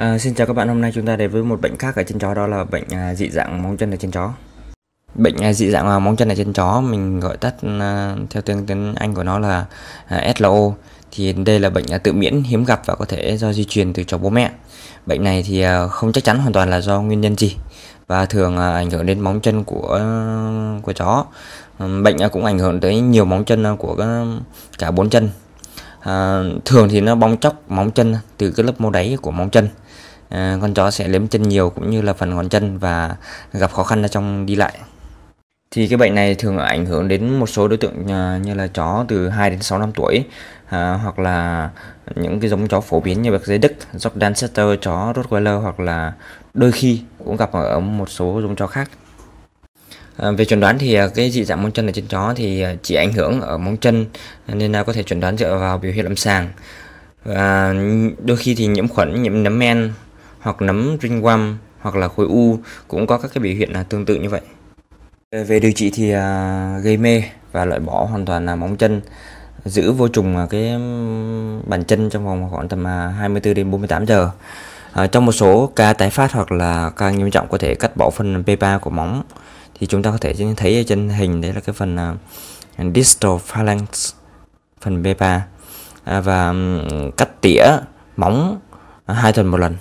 À, xin chào các bạn, hôm nay chúng ta đến với một bệnh khác ở trên chó đó là bệnh à, dị dạng móng chân ở trên chó. Bệnh à, dị dạng à, móng chân ở trên chó mình gọi tắt à, theo tiếng tiếng Anh của nó là à, SLO. Thì đây là bệnh à, tự miễn hiếm gặp và có thể do di truyền từ chó bố mẹ. Bệnh này thì à, không chắc chắn hoàn toàn là do nguyên nhân gì và thường à, ảnh hưởng đến móng chân của của chó. Bệnh à, cũng ảnh hưởng tới nhiều móng chân à, của à, cả bốn chân à, thường thì nó bong chóc móng chân từ cái lớp mô đáy của móng chân à, con chó sẽ liếm chân nhiều cũng như là phần ngón chân và gặp khó khăn ở trong đi lại thì cái bệnh này thường ảnh hưởng đến một số đối tượng à, như là chó từ 2 đến 6 năm tuổi à, hoặc là những cái giống chó phổ biến như bạc dây Đức, Jordan Setter, chó Rottweiler hoặc là đôi khi cũng gặp ở một số giống chó khác À, về chuẩn đoán thì à, cái dị dạng móng chân ở trên chó thì à, chỉ ảnh hưởng ở móng chân nên là có thể chuẩn đoán dựa vào biểu hiện lâm sàng. Và đôi khi thì nhiễm khuẩn, nhiễm nấm men hoặc nấm ringworm hoặc là khối u cũng có các cái biểu hiện là tương tự như vậy. Ờ, về điều trị thì gây mê và loại bỏ hoàn toàn là móng chân giữ vô trùng cái bàn chân trong vòng khoảng tầm 24 đến 48 giờ. Ờ, trong một số ca tái phát hoặc là ca nghiêm trọng có thể cắt bỏ phần P3 của móng thì chúng ta có thể thấy ở trên hình đấy là cái phần uh, distal phalanx phần B3 à, và um, cắt tỉa móng uh, hai tuần một lần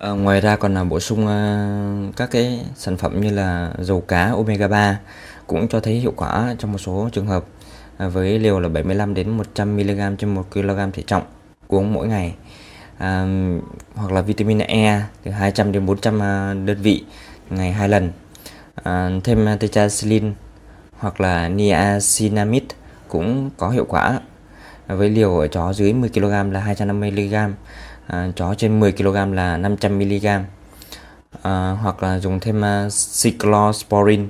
à, ngoài ra còn là bổ sung uh, các cái sản phẩm như là dầu cá omega 3 cũng cho thấy hiệu quả trong một số trường hợp à, với liều là 75 đến 100 mg trên 1 kg thể trọng uống mỗi ngày à, hoặc là vitamin E từ 200 đến 400 đơn vị ngày hai lần À, thêm à, tetracycline hoặc là niacinamide cũng có hiệu quả với liều ở chó dưới 10 kg là 250 mg, à, chó trên 10 kg là 500 mg. hoặc là dùng thêm uh, cyclosporin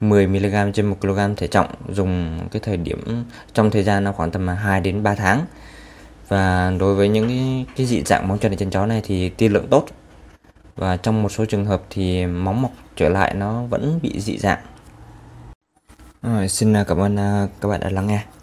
10 mg trên 1 kg thể trọng dùng cái thời điểm trong thời gian nó khoảng tầm 2 đến 3 tháng. Và đối với những cái, cái dị dạng móng chân ở trên chó này thì tiên lượng tốt và trong một số trường hợp thì móng mọc trở lại nó vẫn bị dị dạng. Rồi, xin à, cảm ơn à, các bạn đã lắng nghe.